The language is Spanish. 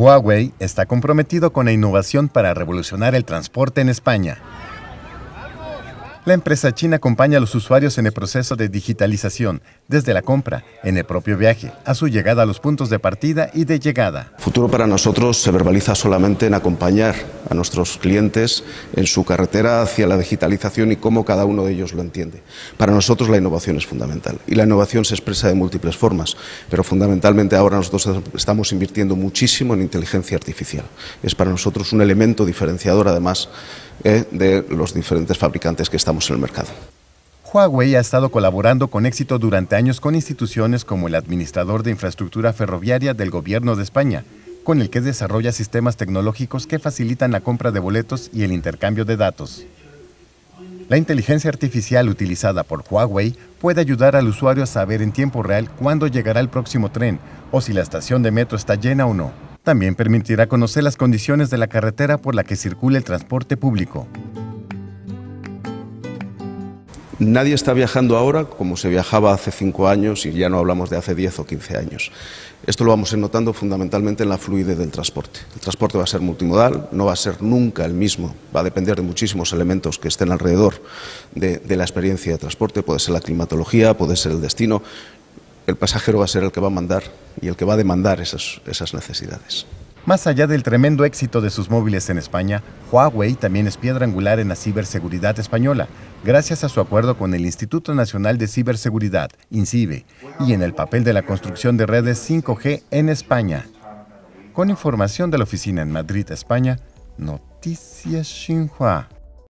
Huawei está comprometido con la innovación para revolucionar el transporte en España. La empresa china acompaña a los usuarios en el proceso de digitalización, desde la compra, en el propio viaje, a su llegada a los puntos de partida y de llegada. Futuro para nosotros se verbaliza solamente en acompañar a nuestros clientes en su carretera hacia la digitalización y cómo cada uno de ellos lo entiende. Para nosotros la innovación es fundamental y la innovación se expresa de múltiples formas, pero fundamentalmente ahora nosotros estamos invirtiendo muchísimo en inteligencia artificial. Es para nosotros un elemento diferenciador además eh, de los diferentes fabricantes que estamos en el mercado. Huawei ha estado colaborando con éxito durante años con instituciones como el Administrador de Infraestructura Ferroviaria del Gobierno de España, con el que desarrolla sistemas tecnológicos que facilitan la compra de boletos y el intercambio de datos. La inteligencia artificial utilizada por Huawei puede ayudar al usuario a saber en tiempo real cuándo llegará el próximo tren o si la estación de metro está llena o no. También permitirá conocer las condiciones de la carretera por la que circula el transporte público. Nadie está viajando ahora como se viajaba hace cinco años y ya no hablamos de hace diez o quince años. Esto lo vamos a ir notando fundamentalmente en la fluidez del transporte. El transporte va a ser multimodal, no va a ser nunca el mismo, va a depender de muchísimos elementos que estén alrededor de la experiencia de transporte, puede ser la climatología, puede ser el destino, el pasajero va a ser el que va a mandar y el que va a demandar esas, necesidades. Más allá del tremendo éxito de sus móviles en España, Huawei también es piedra angular en la ciberseguridad española, gracias a su acuerdo con el Instituto Nacional de Ciberseguridad, INCIBE, y en el papel de la construcción de redes 5G en España. Con información de la oficina en Madrid, España, Noticias Xinhua.